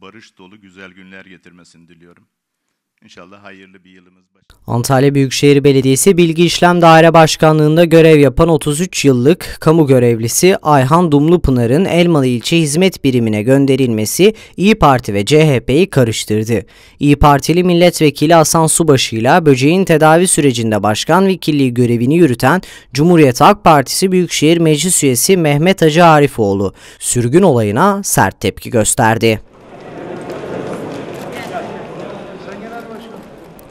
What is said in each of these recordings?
barış dolu güzel günler getirmesini diliyorum. İnşallah hayırlı bir yılımız başlar. Antalya Büyükşehir Belediyesi Bilgi İşlem Daire Başkanlığı'nda görev yapan 33 yıllık kamu görevlisi Ayhan Dumlupınar'ın Elmalı ilçe Hizmet Birimine gönderilmesi İyi Parti ve CHP'yi karıştırdı. İyi Partili Milletvekili Hasan Subaşı ile böceğin tedavi sürecinde başkan vekilliği görevini yürüten Cumhuriyet Halk Partisi Büyükşehir Meclis Üyesi Mehmet Hacı Arifoğlu sürgün olayına sert tepki gösterdi.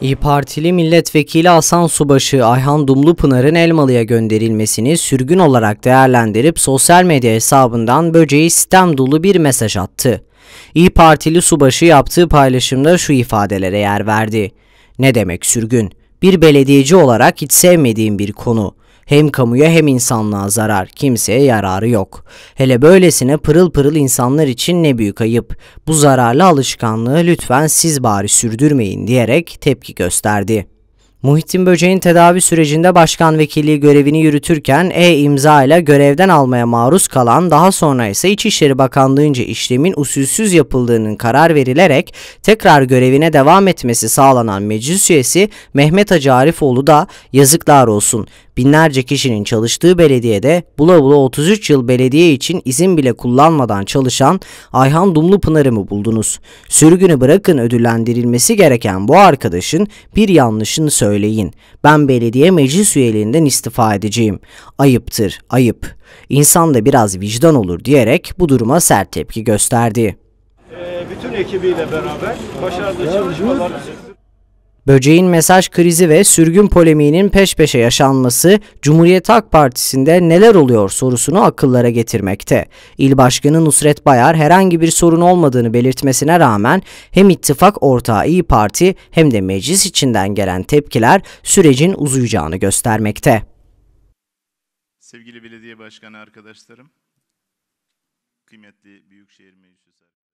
İyi Partili milletvekili Hasan Subaşı Ayhan Dumlupınar'ın Elmalı'ya gönderilmesini sürgün olarak değerlendirip sosyal medya hesabından böceği sistem dolu bir mesaj attı. İyi Partili Subaşı yaptığı paylaşımda şu ifadelere yer verdi. Ne demek sürgün? Bir belediyeci olarak hiç sevmediğim bir konu. Hem kamuya hem insanlığa zarar, kimseye yararı yok. Hele böylesine pırıl pırıl insanlar için ne büyük ayıp. Bu zararlı alışkanlığı lütfen siz bari sürdürmeyin diyerek tepki gösterdi. Muhittin Böceğin tedavi sürecinde başkan vekilliği görevini yürütürken e-imza ile görevden almaya maruz kalan daha sonra ise İçişleri Bakanlığı'nca işlemin usulsüz yapıldığının karar verilerek tekrar görevine devam etmesi sağlanan meclis üyesi Mehmet Hacı Arifoğlu da yazıklar olsun. Binlerce kişinin çalıştığı belediyede bula bula 33 yıl belediye için izin bile kullanmadan çalışan Ayhan Dumlu Pınar'ı mı buldunuz? Sürgünü bırakın ödüllendirilmesi gereken bu arkadaşın bir yanlışını söyle söyleyin. Ben belediye meclis üyeliğinden istifa edeceğim. Ayıptır, ayıp. İnsan da biraz vicdan olur diyerek bu duruma sert tepki gösterdi. Ee, bütün ekibiyle beraber başarılı çalışmalar Böceğin mesaj krizi ve sürgün polemiğinin peş peşe yaşanması Cumhuriyet Halk Partisi'nde neler oluyor sorusunu akıllara getirmekte. İl Başkanı Nusret Bayar herhangi bir sorun olmadığını belirtmesine rağmen hem ittifak ortağı İyi Parti hem de meclis içinden gelen tepkiler sürecin uzayacağını göstermekte. Sevgili belediye başkanı arkadaşlarım, kıymetli Büyükşehir Meclisi